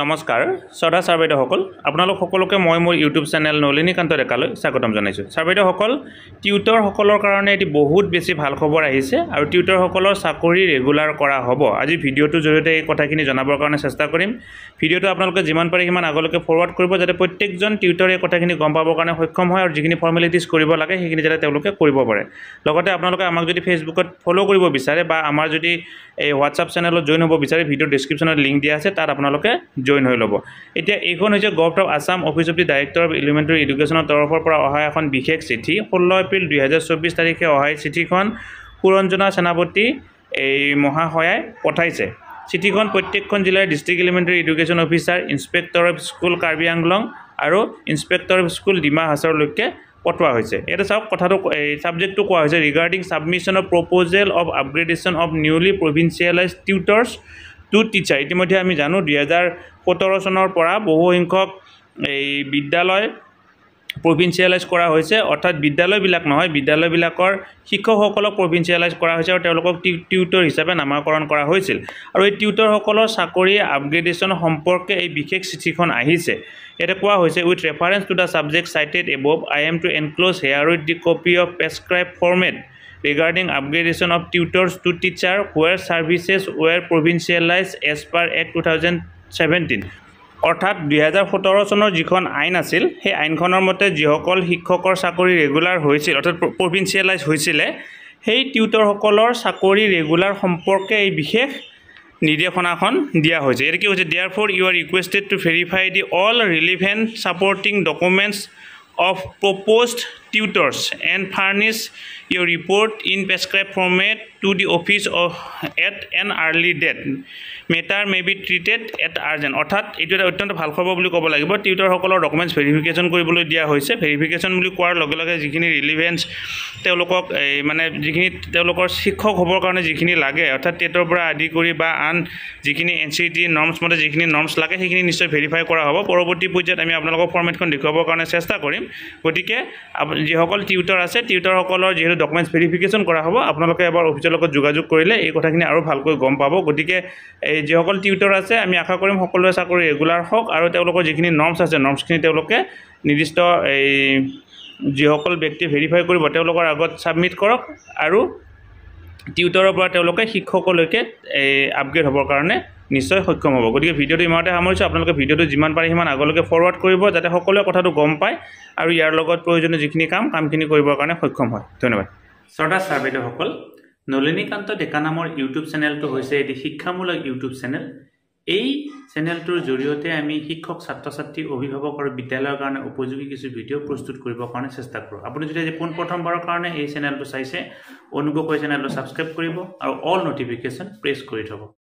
নমস্কাৰ শ্ৰদ্ধা ছাৰ বাইদেউসকল আপোনালোক সকলোকে মই মোৰ ইউটিউব চেনেল নলিনীকান্ত ডেকালৈ স্বাগতম জনাইছোঁ ছাৰ বাইদেউসকল টিউটৰসকলৰ কাৰণে এটি বহুত বেছি ভাল খবৰ আহিছে আৰু টিউটৰসকলৰ চাকৰি ৰেগুলাৰ কৰা হ'ব আজি ভিডিঅ'টোৰ জৰিয়তে এই কথাখিনি জনাবৰ কাৰণে চেষ্টা কৰিম ভিডিঅ'টো আপোনালোকে যিমান পাৰে সিমান আগলৈকে ফৰৱাৰ্ড কৰিব যাতে প্ৰত্যেকজন টিউটৰে এই কথাখিনি গম পাবৰ কাৰণে সক্ষম হয় আৰু যিখিনি ফৰ্মেলিটিজ কৰিব লাগে সেইখিনি যাতে তেওঁলোকে কৰিব পাৰে লগতে আপোনালোকে আমাক যদি ফেচবুকত ফ'ল' কৰিব বিচাৰে বা আমাৰ যদি এই হোৱাটছআপ চেনেলত জইন হ'ব বিচাৰে ভিডিঅ' ডিছক্ৰিপশ্যনত লিংক দিয়া আছে তাত আপোনালোকে জইন হৈ ল'ব এতিয়া এইখন হৈছে government of Assam office of the director of elementary এডুকেশ্যনৰ তৰফৰ পৰা অহা এখন বিশেষ চিঠি ষোল্ল এপ্ৰিল দুহেজাৰ চৌব্বিছ তাৰিখে অহা চিঠিখন সুৰঞ্জনা সেনাপতি এই মহাশয়াই পঠাইছে চিঠিখন প্ৰত্যেকখন জিলাৰ district elementary education officer inspector of school Karbi Anglong আৰু ইনস্পেক্টৰ অফ স্কুল ডিমা হাছৰলৈকে পঠোৱা হৈছে এটা চাওক কথাটো এই ছাবজেক্টটো কোৱা হৈছে regarding submission of proposal of upgradation of newly provincialise tutors to teacher ইতিমধ্যে আমি জানো দুহেজাৰ সোতৰ চনৰ পৰা বহুসংখ্যক এই বিদ্যালয় প্ৰভিঞ্চিয়েলাইজ কৰা হৈছে অৰ্থাৎ বিদ্যালয়বিলাক নহয় বিদ্যালয়বিলাকৰ শিক্ষকসকলক প্ৰভিঞ্চিয়েলাইজ কৰা হৈছে আৰু তেওঁলোকক টিউ টিউটৰ হিচাপে নামাকৰণ কৰা হৈছিল আৰু এই টিউটৰসকলৰ চাকৰি আপগ্ৰেডেশ্যন সম্পৰ্কে এই বিশেষ চিঠিখন আহিছে ইয়াতে কোৱা হৈছে with reference to the subject cited above I am to enclose herewith the copy of prescribe format regarding upgradation of tutors to teacher where services were provincialized as per act 2017 অর্থাৎ 2017 চনৰ যিখন আইন আছিল সেই আইনখনৰ মতে যিসকল শিক্ষকৰ চাকৰি ৰেগুলাৰ হৈছিল অৰ্থাৎ প্ৰভিনচিয়েলাইজ হৈছিলে সেই টিউটৰসকলৰ চাকৰি ৰেগুলাৰ সম্পৰ্কে এই বিশেষ নিৰ্দেশনাখন দিয়া হৈছে এইটো কি হৈছে therefore you are requested to verify the all relevant supporting documents of propose tutors and furnish your report in prescribed format to the office of at an early date. Matter may be treated at urgent. অর্থাৎ এইটো এটা অত্যন্ত ভাল খবৰ বুলি ক'ব লাগিব টিউটৰসকলৰ documents verification কৰিবলৈ দিয়া হৈছে ভেৰিফিকেশ্যন বুলি কোৱাৰ লগে লগে যিখিনি ৰিলিভেঞ্চ তেওঁলোকক এই মানে যিখিনি তেওঁলোকৰ শিক্ষক হ'বৰ কাৰণে যিখিনি লাগে অৰ্থাৎ টেটৰ পৰা আদি কৰি বা আন যিখিনি এন চি টি নৰ্মছ মতে যিখিনি নৰ্মছ লাগে সেইখিনি নিশ্চয় ভেৰিফাই কৰা হ'ব পৰৱৰ্তী পৰ্যায়ত আমি আপোনালোকক ফৰ্মেটখন দেখুৱাবৰ কাৰণে চেষ্টা কৰিম গতিকে যিসকল টিউটৰ আছে টিউটৰসকলৰ যিহেতু ডকুমেণ্টছ ভেৰিফিকেশ্যন কৰা হ'ব আপোনালোকে এবাৰ অফিচৰ লগত যোগাযোগ কৰিলে এই কথাখিনি আৰু ভালকৈ গম পাব গতিকে এই যিসকল টিউটৰ আছে আমি আশা কৰিম সকলোৱে চাকৰি ৰেগুলাৰ হওক আৰু তেওঁলোকৰ যিখিনি নৰ্মছ আছে নৰ্মছখিনি তেওঁলোকে নিৰ্দিষ্ট এই যিসকল ব্যক্তি ভেৰিফাই কৰিব তেওঁলোকৰ আগত ছাবমিট কৰক আৰু টিউটৰৰ পৰা তেওঁলোকে শিক্ষকলৈকে এই আপগ্ৰেড হ'বৰ কাৰণে নিশ্চয় সক্ষম হ'ব গতিকে ভিডিঅ'টো ইমানতে সামৰিছোঁ আপোনালোকে ভিডিঅ'টো যিমান পাৰে সিমান আগলৈকে ফৰৱাৰ্ড কৰিব যাতে সকলোৱে কথাটো গম পায় আৰু ইয়াৰ লগত প্ৰয়োজনীয় যিখিনি কাম কামখিনি কৰিবৰ কাৰণে সক্ষম হয় ধন্যবাদ শ্ৰদ্ধা ছাৰ বাইদেউসকল নলিনীকান্ত ডেকা নামৰ ইউটিউব চেনেলটো হৈছে এটি শিক্ষামূলক ইউটিউব চেনেল এই চেনেলটোৰ জৰিয়তে আমি শিক্ষক ছাত্ৰ ছাত্ৰী অভিভাৱক আৰু বিদ্যালয়ৰ কাৰণে উপযোগী কিছু ভিডিঅ' প্ৰস্তুত কৰিবৰ কাৰণে চেষ্টা কৰোঁ আপুনি যদি আজি পোনপ্ৰথমবাৰৰ কাৰণে এই চেনেলটো চাইছে অনুগ্ৰহ কৰি চেনেলটো ছাবস্ক্ৰাইব কৰিব আৰু অল নটিফিকেশ্যন প্ৰেছ কৰি থ'ব